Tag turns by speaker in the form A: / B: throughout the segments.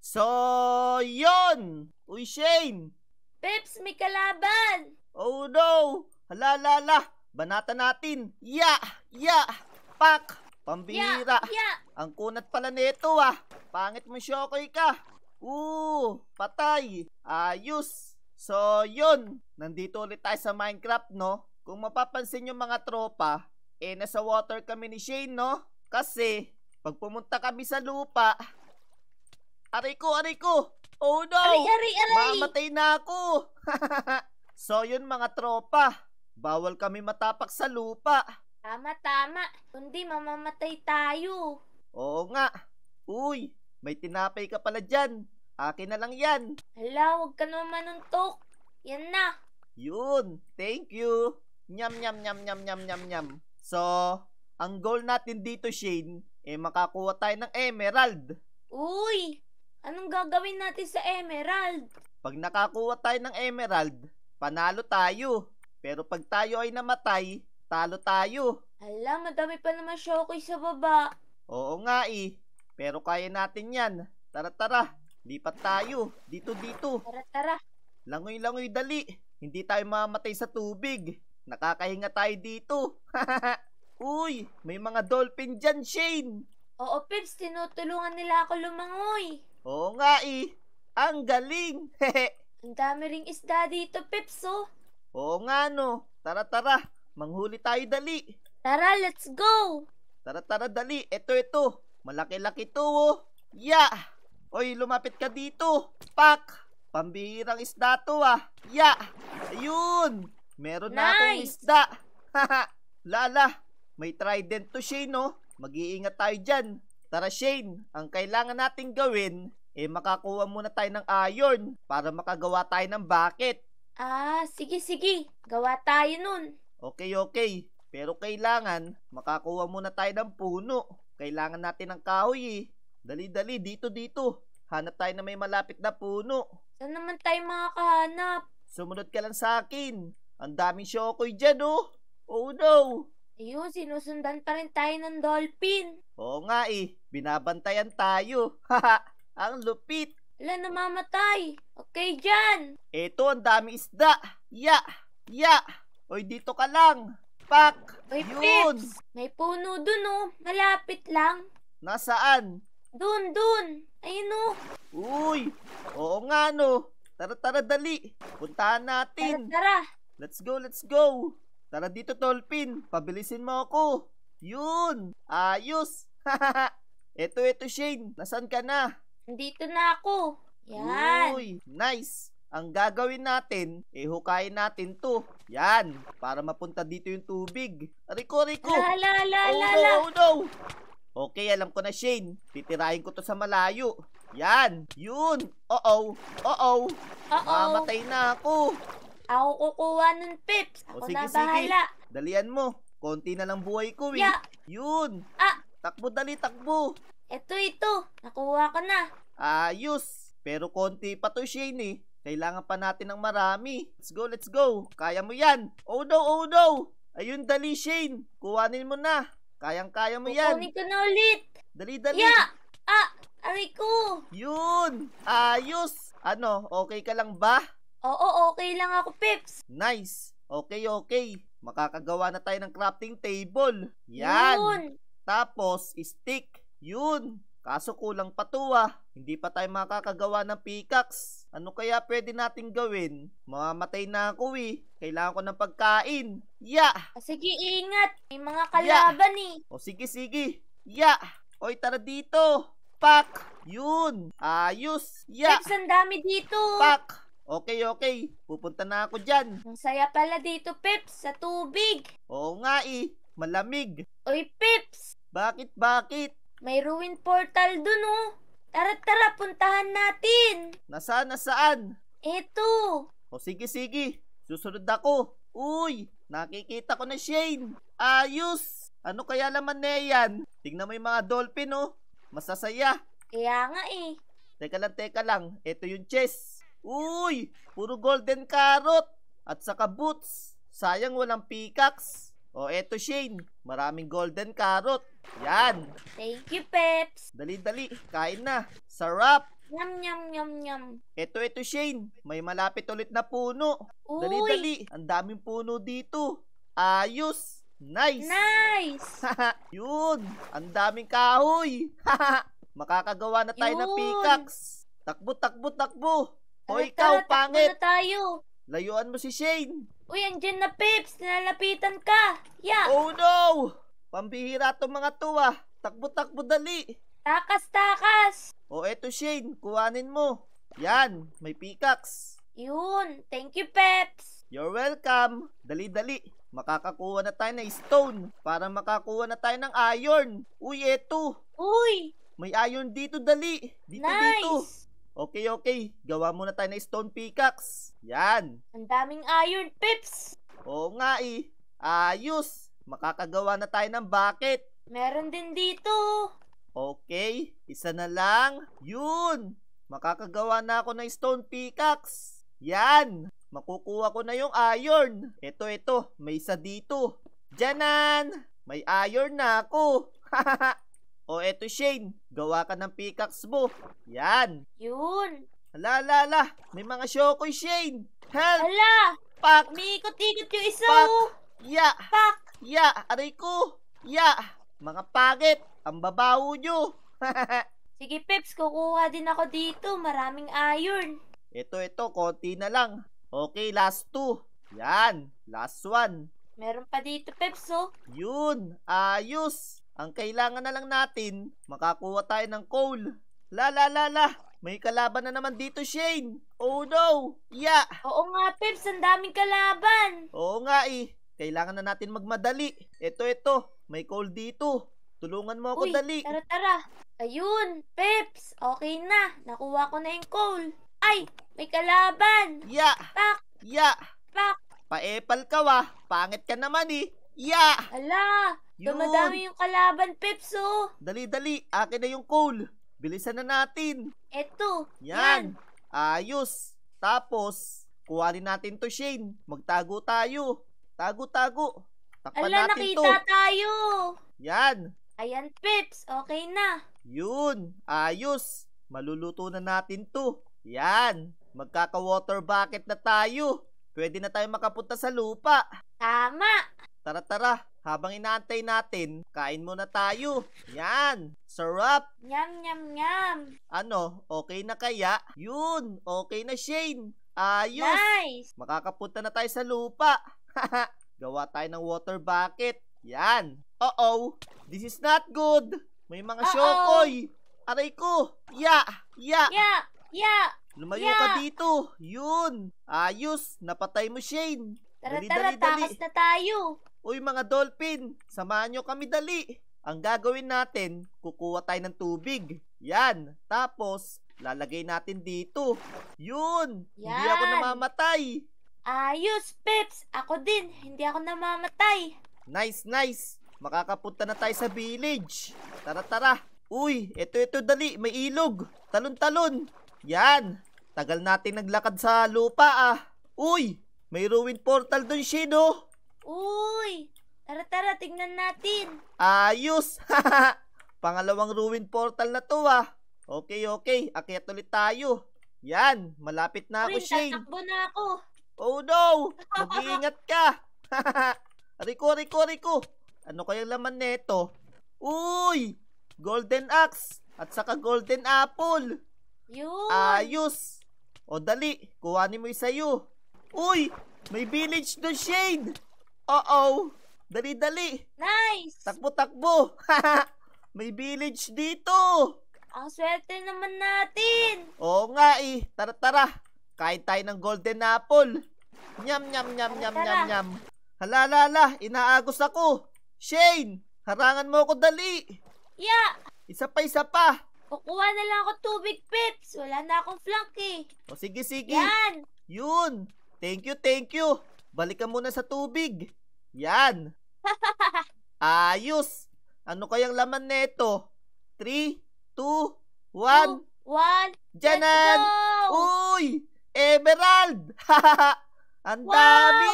A: So, yon! Uy, Shane! Peps, may kalaban! Oh no! Hala, la, la! Banata natin! Ya! Ya! Pak! Pambira! Ya! ya. Ang kunat pala nito ah! Pangit mo shokoy ka! Oo! Patay! Ayos! So, yun! Nandito ulit tayo sa Minecraft, no? Kung mapapansin yung mga tropa, eh nasa water kami ni Shane, no? Kasi, pag pumunta kami sa lupa, Aray
B: ko, aray ko! Oh no! Aray, aray, aray! Mamatay na ako!
A: so yun mga tropa, bawal kami matapak sa lupa.
B: Tama, tama. Hindi, mamamatay tayo.
A: Oo nga. Uy, may tinapay ka pala dyan. Akin na lang yan.
B: Hala, huwag ka naman manuntok. Yan na.
A: Yun, thank you. Nyam, nyam, nyam, nyam, nyam, nyam, nyam. So, ang goal natin dito, Shane, eh makakuha tayo ng emerald. Uy,
B: Anong gagawin natin sa emerald?
A: Pag nakakuha tayo ng emerald, panalo tayo. Pero pag tayo ay namatay, talo tayo.
B: Hala, madami pa naman
A: shokoy sa baba. Oo nga eh. Pero kaya natin yan. Tara tara, lipat tayo. Dito dito. Tara tara. Langoy langoy dali. Hindi tayo mamatay sa tubig. Nakakahinga tayo dito. Uy, may mga
B: dolphin dyan, Shane. Oo, Pips, tinutulungan nila ako lumangoy. Oo nga eh. Ang galing. Ang dami ring isda dito, Pepso. oh.
A: Oo nga no. Tara, tara. Manghuli tayo dali. Tara, let's go. Tara, tara, dali. Ito, ito. Malaki-laki to, oh. Ya! Yeah. Oy, lumapit ka dito. Pak! Pambihirang isda to, ah. Ya! Yeah. Ayun! Meron nice. na akong isda. Haha. Lala, may trident to Shane, no? Oh. Mag-iingat tayo dyan. Tara Shane, ang kailangan nating gawin eh makakuha muna tayo ng iron para makagawa tayo ng bucket. Ah, sige sige. Gawa
B: tayo nun.
A: Okay, okay. Pero kailangan makakuha muna tayo ng puno. Kailangan natin ng kahoy eh. Dali-dali, dito dito. Hanap tayo na may malapit na puno. Saan naman tayo makakahanap? Sumunod ka lang sa akin. Ang daming shokoy dyan oh. Oh no! Ayun, sinusundan pa rin tayo
B: ng dolphin.
A: Oo nga eh, binabantayan tayo. Haha, ang lupit.
B: Wala namamatay. Okay dyan.
A: Eto, ang dami isda. Ya, ya. Oy, dito ka lang. Pak! Oy, Yun! Pips. May puno dun
B: oh. Malapit lang.
A: Nasaan? Dun, dun. Ayun oh. Uy! Oo nga no. Tara, tara, dali. Puntahan natin. Tara, tara. Let's go, let's go. Tara dito, Tolpin. Pabilisin mo ako. Yun! Ayos! ito, ito, Shane. Nasaan ka na?
B: Dito na
A: ako. Yan. Uy, nice. Ang gagawin natin, eh hukayin natin to. Yan, para mapunta dito yung tubig. Riko, Riko! La, la, la, oh, la, no, la. oh no! Okay, alam ko na Shane. Titirahin ko to sa malayo. Yan, yun! Oo. Oo. uh-oh! Mamatay na ako! Ako kukuha ng pips. Ako o, sige, na bahala. Sige. Dalian mo. Konti na lang buhay ko eh. Yeah. Yun. Ah. Takbo dali, takbo. Ito, ito. Nakuha ko na. Ayos. Pero konti pa to, Shane eh. Kailangan pa natin ng marami. Let's go, let's go. Kaya mo yan. Oh no, oh no. Ayun, dali, Shane. Kuwanin mo na. Kayang-kaya mo yan. Kukunin ko na ulit. Dali, dali. Yeah. Ah, aray ko. Yun. Ayos. Ano, okay ka lang ba? Oo, okay lang ako, Pips. Nice. Okay, okay. Makakagawa na tayo ng crafting table. Yan. Yun. Tapos, stick. Yun. Kaso kulang pa to ah. Hindi pa tayo makakagawa ng pickaxe. Ano kaya pwede natin gawin? Mamatay na ako eh. Kailangan ko ng pagkain. Ya! Yeah.
B: Sige, ingat. May mga kalaban yeah.
A: eh. O sige, sige. Ya! Yeah. Oy, tara dito. Pak! Yun! Ayos! Ya! Yeah. Pips, ang dami dito. Pak! Okay, okay. Pupunta na ako dyan. Ang saya pala dito, Pips, sa tubig. Oo nga eh. Malamig. Oy, Pips! Bakit, bakit? May ruin portal dun, oh. Tara, tara, puntahan natin. Nasaan, nasaan? Ito. O sige, sige. Susunod ako. Uy, nakikita ko na Shane. Ayos. Ano kaya laman na yan? Tingnan mo yung mga dolphin, oh. Masasaya. Kaya nga eh. Teka lang, teka lang. Ito yung chest. Uy! Puro golden carrot! At saka boots. Sayang walang pickaxe. O, eto Shane. Maraming golden carrot. Yan. Thank you, Peps. Dali-dali. Kain na. Sarap. Yum,
B: yum, yum, yum.
A: Eto, eto Shane. May malapit ulit na puno. Uy! Dali-dali. Ang daming puno dito. Ayos. Nice.
B: Nice.
A: Yun. Ang daming kahoy. Makakagawa na tayo Yun. ng pickaxe. Takbo, takbo, takbo. Hoy, ikaw, pangit! Na tayo. Layuan mo si Shane! Uy, andyan na, Pips! Nalalapitan ka! Yeah! Oh, no! Pambihira tong mga tuwa! Ah. Takbo-takbo dali! Takas-takas! O, oh, eto, Shane. kuwanin mo. Yan, may pickaxe. Yun. Thank you, Peps. You're welcome. Dali-dali. Makakakuha na tayo ng stone para makakuha na tayo ng iron. Uy, eto. Uy! May iron dito, dali. Dito, nice. dito. Okay, okay. Gawa muna tayo ng stone pickaxe. Yan.
B: Ang daming iron
A: pips. Oo nga eh. Ayos. Makakagawa na tayo ng bucket. Meron din dito. Okay. Isa na lang. Yun. Makakagawa na ako ng stone pickaxe. Yan. Makukuha ko na yung iron. Ito, ito. May isa dito. Janan! May iron na ako. O eto Shane, gawa ka ng pickaxe mo. Yan. Yun. Ala, ala, ala. May mga shokoy, Shane. Help. Ala. Pak. Umiikot-ikot yung isa. Pak. Oh. Ya. Pak. Ya. Aray ko. Ya.
B: Mga pagit. Ang babaw nyo. Sige, Peps. Kukuha din ako dito. Maraming iron.
A: Ito, ito. Konti na lang. Okay, last two. Yan. Last one. Meron
B: pa dito, Peps, oh.
A: Yun. Ayos. Ang kailangan na lang natin, makakuha tayo ng coal. La la la la! May kalaban na naman dito, Shane! Oh no! Yeah! Oo nga, Pips. Ang daming kalaban. Oo nga eh. Kailangan na natin magmadali. Ito, ito, May coal dito. Tulungan mo ako Uy, dali. tara,
B: tara. Ayun, Pips. Okay na. Nakuha ko na yung coal. Ay, may kalaban. Yeah. Pak. Yeah. Pak.
A: Paepal ka wa, Pangit ka naman eh. Yeah. Ala, yun. Dumadami yung kalaban, Pips, Dali-dali, oh. akin na yung coal. Bilisan na natin. Eto. Yan. yan. Ayos. Tapos, kuwarin natin to, Shane. Magtago tayo. Tago-tago. Takpan Ala, natin nakita to. tayo. Yan.
B: Ayan, Pips. Okay na.
A: Yun. Ayos. Maluluto na natin to. Yan. Magkaka-water bucket na tayo. Pwede na tayo makapunta sa lupa. Tama. Tara, tara habang inaantay natin, kain muna tayo. Yan! Sarap!
B: Nyam, nyam, nyam!
A: Ano? Okay na kaya? Yun! Okay na, Shane! Ayos! Nice! Makakapunta na tayo sa lupa. Gawa tayo ng water bucket. Yan! Uh-oh! This is not good! May mga Uh-oh. shokoy! Aray ko! Ya! Ya!
B: Ya! Ya! Lumayo ya. ka
A: dito! Yun! Ayos! Napatay mo, Shane! Tara, dali, tara, dali, takas dali. na tayo! Uy mga dolphin, samahan nyo kami dali. Ang gagawin natin, kukuha tayo ng tubig. Yan. Tapos, lalagay natin dito. Yun! Yan. Hindi ako namamatay.
B: Ayos, Peps.
A: Ako din. Hindi ako namamatay. Nice, nice. Makakapunta na tayo sa village. Tara, tara. Uy, eto, eto, dali. May ilog. Talon-talon. Yan. Tagal natin naglakad sa lupa, ah. Uy, may ruin portal doon, Shino.
B: Uy! Tara, tara, tignan natin.
A: Ayos! Pangalawang ruin portal na to ah. Okay, okay. Akyat ulit tayo. Yan, malapit na ako, Uy, Shane. tatakbo na ako. Oh no! Mag-iingat ka! Rico, Rico, Rico! Ano kayang laman nito? Uy! Golden Axe! At saka Golden Apple! Yun! Ayos! O dali, kuhanin mo yung Uy! May village doon, Shane! Uh-oh! Dali-dali! Nice! Takbo-takbo! May village dito! Ang swerte naman natin! Oo nga eh! Tara-tara! Kain tayo ng golden apple! Nyam, nyam, nyam, nyam, tara. nyam, nyam! Halalala! Inaagos ako! Shane! Harangan mo ako
B: dali! Yeah!
A: Isa pa, isa pa! Kukuha
B: na lang ako tubig, Pips! Wala na akong flank eh!
A: O sige, sige! Yan! Yun! Thank you, thank you! Balikan muna sa tubig! Yan. Ayos. Ano kayang laman nito? 3, 2, 1. 1. Janan! Uy! Emerald! Ang wow!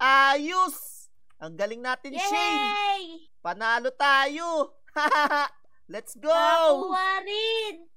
A: Ayos! Ang galing natin, Yay! Shane! Panalo
B: tayo! Let's go! Nakuha rin!